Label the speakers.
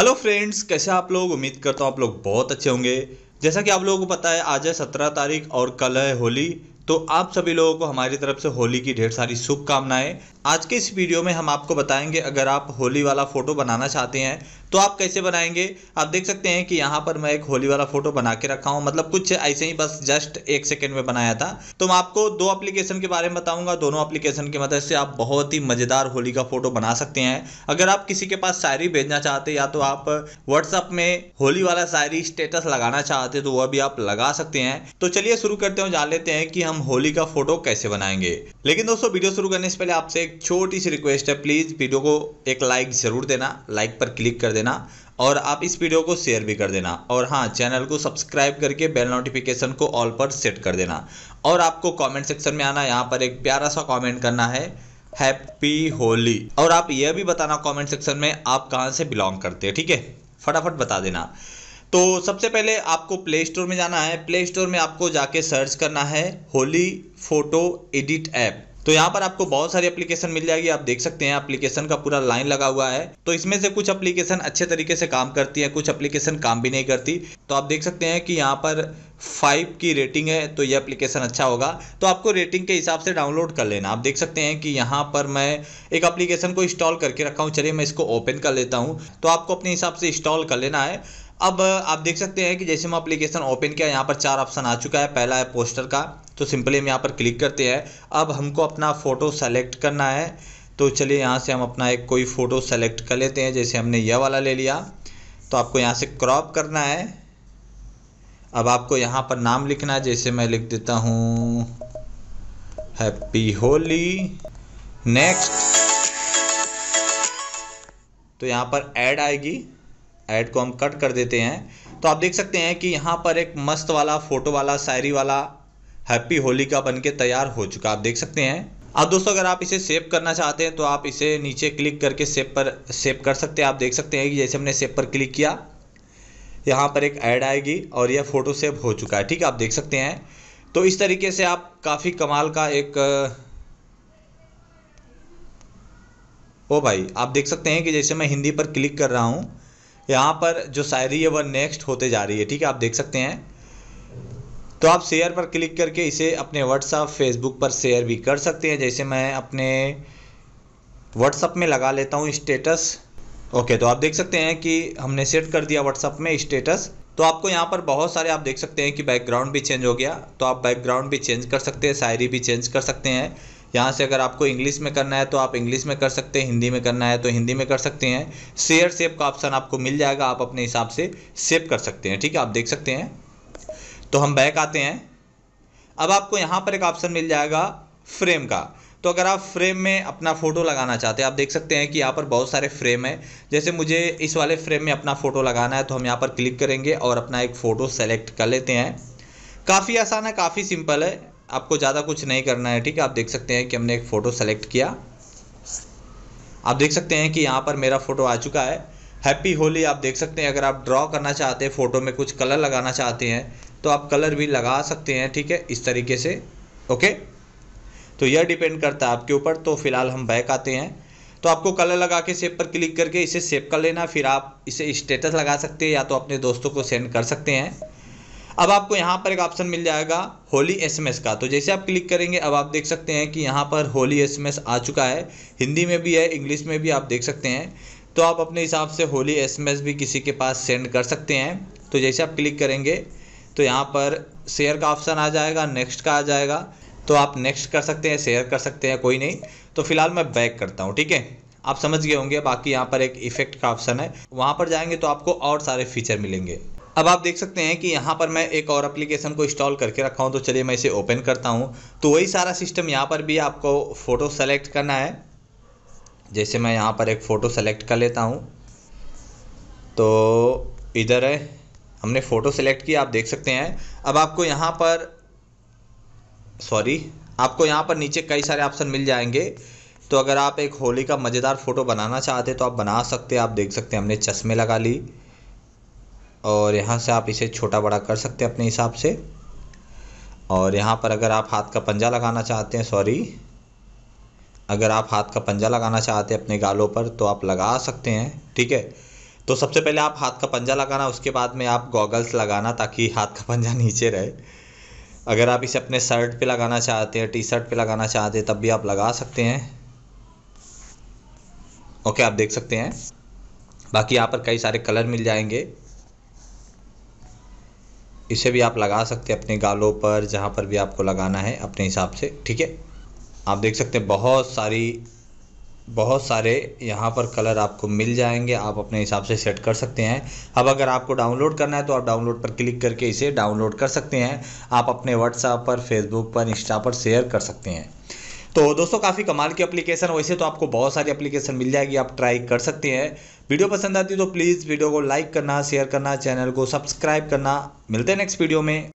Speaker 1: hello friends कैसे आप लोग उम्मीद करता हूँ आप लोग बहुत अच्छे होंगे जैसा कि आप लोगों को पता है आज है सत्रह तारीख और कल है होली तो आप सभी लोगों को हमारी तरफ से होली की ढेर सारी शुभकामनाएं आज के इस वीडियो में हम आपको बताएंगे अगर आप होली वाला फ़ोटो बनाना चाहते हैं तो आप कैसे बनाएंगे आप देख सकते हैं कि यहाँ पर मैं एक होली वाला फ़ोटो बना के रखा हूँ मतलब कुछ ऐसे ही बस जस्ट एक सेकेंड में बनाया था तो मैं आपको दो एप्लीकेशन के बारे में बताऊँगा दोनों एप्लीकेशन की मदद से आप बहुत ही मज़ेदार होली का फ़ोटो बना सकते हैं अगर आप किसी के पास शायरी भेजना चाहते या तो आप व्हाट्सअप में होली वाला शायरी स्टेटस लगाना चाहते तो वह भी आप लगा सकते हैं तो चलिए शुरू करते हैं जान लेते हैं कि हम होली का फ़ोटो कैसे बनाएंगे लेकिन दोस्तों वीडियो शुरू करने से पहले आपसे एक छोटी सी रिक्वेस्ट है प्लीज़ वीडियो को एक लाइक ज़रूर देना लाइक पर क्लिक कर देना और आप इस वीडियो को शेयर भी कर देना और हाँ चैनल को सब्सक्राइब करके बेल नोटिफिकेशन को ऑल पर सेट कर देना और आपको कमेंट सेक्शन में आना यहाँ पर एक प्यारा सा कमेंट करना है हैप्पी होली और आप यह भी बताना कमेंट सेक्शन में आप कहाँ से बिलोंग करते हैं ठीक है फटाफट बता देना तो सबसे पहले आपको प्ले स्टोर में जाना है प्ले स्टोर में आपको जाके सर्च करना है होली फोटो एडिट ऐप तो यहाँ पर आपको बहुत सारी एप्लीकेशन मिल जाएगी आप देख सकते हैं एप्लीकेशन का पूरा लाइन लगा हुआ है तो इसमें से कुछ एप्लीकेशन अच्छे तरीके से काम करती है कुछ एप्लीकेशन काम भी नहीं करती तो आप देख सकते हैं कि यहाँ पर फाइव की रेटिंग है तो ये एप्लीकेशन अच्छा होगा तो आपको रेटिंग के हिसाब से डाउनलोड कर लेना आप देख सकते हैं कि यहाँ पर मैं एक एप्लीकेशन को इंस्टॉल करके रखा हूँ चलिए मैं इसको ओपन कर लेता हूँ तो आपको अपने हिसाब से इंस्टॉल कर लेना है अब आप देख सकते हैं कि जैसे हम अप्लीकेशन ओपन किया यहाँ पर चार ऑप्शन आ चुका है पहला है पोस्टर का तो सिंपली हम यहाँ पर क्लिक करते हैं अब हमको अपना फ़ोटो सेलेक्ट करना है तो चलिए यहाँ से हम अपना एक कोई फ़ोटो सेलेक्ट कर लेते हैं जैसे हमने यह वाला ले लिया तो आपको यहाँ से क्रॉप करना है अब आपको यहाँ पर नाम लिखना है जैसे मैं लिख देता हूँ हैप्पी होली नेक्स्ट तो यहाँ पर ऐड आएगी ऐड को हम कट कर देते हैं तो आप देख सकते हैं कि यहाँ पर एक मस्त वाला फोटो वाला शायरी वाला हैप्पी होली का बन के तैयार हो चुका आप देख सकते हैं अब दोस्तों अगर आप इसे सेव करना चाहते हैं तो आप इसे नीचे क्लिक करके सेव पर सेव कर सकते हैं आप देख सकते हैं कि जैसे हमने सेव पर क्लिक किया यहाँ पर एक ऐड आएगी और यह फ़ोटो सेव हो चुका है ठीक है आप देख सकते हैं तो इस तरीके से आप काफ़ी कमाल का एक ओ भाई आप देख सकते हैं कि जैसे मैं हिंदी पर क्लिक कर रहा हूँ यहाँ पर जो शायरी है वह नेक्स्ट होते जा रही है ठीक है आप देख सकते हैं तो आप शेयर पर क्लिक करके इसे अपने व्हाट्सअप फेसबुक पर शेयर भी कर सकते हैं जैसे मैं अपने व्हाट्सअप में लगा लेता हूँ स्टेटस ओके तो आप देख सकते हैं कि हमने सेट कर दिया व्हाट्सअप में स्टेटस तो आपको यहाँ पर बहुत सारे आप देख सकते हैं कि बैकग्राउंड भी चेंज हो गया तो आप बैकग्राउंड भी चेंज कर सकते हैं शायरी भी चेंज कर सकते हैं यहाँ से अगर आपको इंग्लिश में करना है तो आप इंग्लिश में कर सकते हैं हिंदी में करना है तो हिंदी में कर सकते हैं शेयर सेप का ऑप्शन आपको मिल जाएगा आप अपने हिसाब से सेव कर सकते हैं ठीक है आप देख सकते हैं तो हम बैक आते हैं अब आपको यहाँ पर एक ऑप्शन मिल जाएगा फ्रेम का तो अगर आप फ्रेम में अपना फ़ोटो लगाना चाहते हैं आप देख सकते हैं कि यहाँ पर बहुत सारे फ्रेम हैं जैसे मुझे इस वाले फ्रेम में अपना फ़ोटो लगाना है तो हम यहाँ पर क्लिक करेंगे और अपना एक फ़ोटो सेलेक्ट कर लेते हैं काफ़ी आसान है काफ़ी सिंपल है आपको ज़्यादा कुछ नहीं करना है ठीक है आप देख सकते हैं कि हमने एक फ़ोटो सेलेक्ट किया आप देख सकते हैं कि यहाँ पर मेरा फ़ोटो आ चुका है हैप्पी होली आप देख सकते हैं अगर आप ड्रॉ करना चाहते हैं फ़ोटो में कुछ कलर लगाना चाहते हैं तो आप कलर भी लगा सकते हैं ठीक है इस तरीके से ओके तो यह डिपेंड करता है आपके ऊपर तो फिलहाल हम बैक आते हैं तो आपको कलर लगा के सेब पर क्लिक करके इसे सेव कर लेना फिर आप इसे स्टेटस लगा सकते हैं या तो अपने दोस्तों को सेंड कर सकते हैं अब आपको यहाँ पर एक ऑप्शन मिल जाएगा होली एसएमएस का तो जैसे आप क्लिक करेंगे अब आप देख सकते हैं कि यहाँ पर होली एसएमएस आ चुका है हिंदी में भी है इंग्लिश में भी आप देख सकते हैं तो आप अपने हिसाब से होली एसएमएस भी किसी के पास सेंड कर सकते हैं तो जैसे आप क्लिक करेंगे तो यहाँ पर शेयर का ऑप्शन आ जाएगा नेक्स्ट का आ जाएगा तो आप नेक्स्ट कर सकते हैं शेयर कर सकते हैं कोई नहीं तो फिलहाल मैं बैक करता हूँ ठीक है आप समझ गए होंगे बाकी यहाँ पर एक इफेक्ट का ऑप्शन है वहाँ पर जाएंगे तो आपको और सारे फीचर मिलेंगे अब आप देख सकते हैं कि यहाँ पर मैं एक और एप्लीकेशन को इंस्टॉल करके रखा हूँ तो चलिए मैं इसे ओपन करता हूँ तो वही सारा सिस्टम यहाँ पर भी आपको फ़ोटो सेलेक्ट करना है जैसे मैं यहाँ पर एक फ़ोटो सेलेक्ट कर लेता हूँ तो इधर है हमने फ़ोटो सेलेक्ट किया आप देख सकते हैं अब आपको यहाँ पर सॉरी आपको यहाँ पर नीचे कई सारे ऑप्शन मिल जाएंगे तो अगर आप एक होली का मज़ेदार फ़ोटो बनाना चाहते तो आप बना सकते आप देख सकते हैं हमने चश्मे लगा ली और यहाँ से आप इसे छोटा बड़ा कर सकते हैं अपने हिसाब से और यहाँ पर अगर आप हाथ का पंजा लगाना चाहते हैं सॉरी अगर आप हाथ का पंजा लगाना चाहते हैं अपने गालों पर तो आप लगा सकते हैं ठीक है तो सबसे पहले आप हाथ का पंजा लगाना उसके बाद में आप गॉगल्स लगाना ताकि हाथ का पंजा नीचे रहे अगर आप इसे अपने शर्ट पे लगाना चाहते हैं टी शर्ट पे लगाना चाहते हैं तब भी आप लगा सकते हैं ओके आप देख सकते हैं बाकी यहाँ पर कई सारे कलर मिल जाएंगे इसे भी आप लगा सकते हैं अपने गालों पर जहाँ पर भी आपको लगाना है अपने हिसाब से ठीक है आप देख सकते हैं बहुत सारी बहुत सारे यहाँ पर कलर आपको मिल जाएंगे आप अपने हिसाब से सेट कर सकते हैं अब अगर आपको डाउनलोड करना है तो आप डाउनलोड पर क्लिक करके इसे डाउनलोड कर सकते हैं आप अपने व्हाट्सएप पर फेसबुक पर इंस्टा पर शेयर कर सकते हैं तो दोस्तों काफ़ी कमाल की एप्लीकेशन वैसे तो आपको बहुत सारी एप्लीकेशन मिल जाएगी आप ट्राई कर सकते हैं वीडियो पसंद आती तो प्लीज़ वीडियो को लाइक करना शेयर करना चैनल को सब्सक्राइब करना मिलते हैं नेक्स्ट वीडियो में